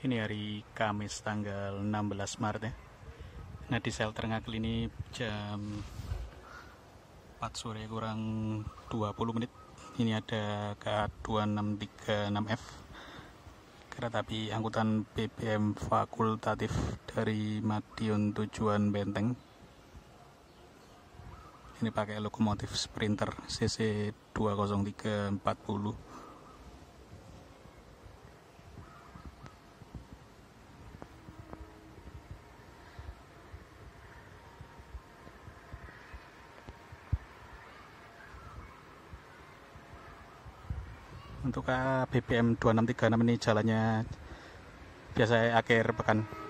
ini hari Kamis tanggal 16 Maret ya nah di shelter ngakil ini jam 4 sore kurang 20 menit ini ada K2636F kereta api angkutan BBM fakultatif dari Madiun tujuan Benteng ini pakai lokomotif Sprinter CC 20340 untuk ah, BBM 2636 ini jalannya biasanya akhir pekan